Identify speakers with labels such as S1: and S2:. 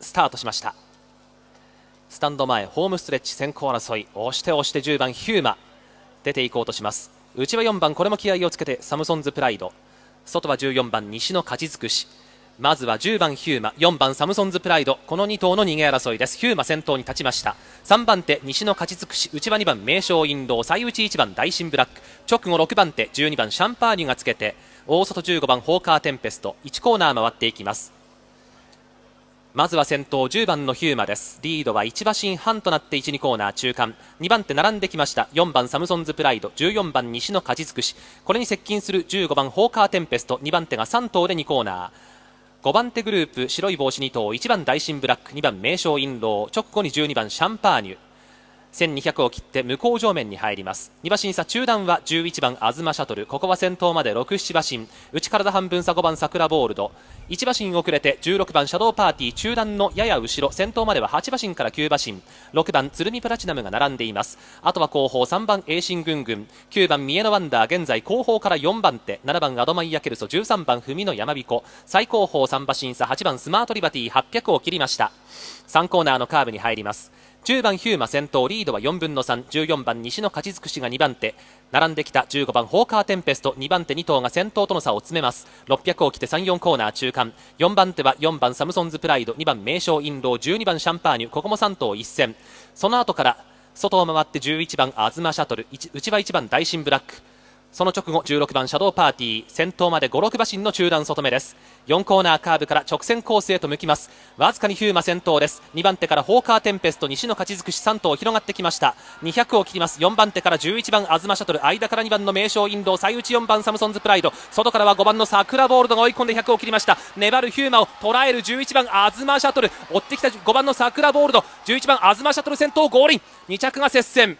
S1: スタートしましたスタンド前ホームストレッチ先行争い押して押して10番ヒューマ出ていこうとします内は4番これも気合をつけてサムソンズプライド外は14番西の勝ち尽くしまずは10番ヒューマ4番サムソンズプライドこの2頭の逃げ争いですヒューマ先頭に立ちました3番手西の勝ち尽くし内は2番名将印籠最内1番大新ブラック直後6番手12番シャンパーニュがつけて大外15番ホーカーテンペスト1コーナー回っていきますまずは先頭10番のヒューマですリードは1馬身半となって1、2コーナー中間2番手並んできました4番サムソンズプライド14番西の勝ち尽くしこれに接近する15番ホーカーテンペスト2番手が3頭で2コーナー5番手グループ白い帽子2頭1番大新ブラック2番名将インロー直後に12番シャンパーニュ1200を切って向こう上面に入ります2馬身差中段は11番東シャトルここは先頭まで67馬身内体半分差5番桜ボールド1馬身遅れて16番シャドーパーティー中段のやや後ろ先頭までは8馬身から9馬身6番鶴見プラチナムが並んでいますあとは後方3番エーシングングン9番三重のワンダー現在後方から4番手7番アドマイヤケルソ13番文野山彦最後方3馬身差8番スマートリバティ800を切りました3コーナーのカーブに入ります10番ヒューマ先頭リードは4分の314番西の勝ち尽くしが2番手並んできた15番ホーカーテンペスト2番手2頭が先頭との差を詰めます600を切って34コーナー中間4番手は4番サムソンズプライド2番名将印籠12番シャンパーニュここも3頭一戦その後から外を回って11番東シャトル内は1番大新ブラックその直後16番シャドーパーティー先頭まで5、6馬身の中段外目です4コーナーカーブから直線コースへと向きますわずかにヒューマ先頭です2番手からホーカーテンペスト西の勝ち尽くし3頭広がってきました200を切ります4番手から11番アズマシャトル間から2番の名将インド最内4番サムソンズプライド外からは5番の桜ボールドが追い込んで100を切りました粘るヒューマを捉える11番アズマシャトル追ってきた5番の桜ボールド11番アズマシャトル先頭合輪2着が接戦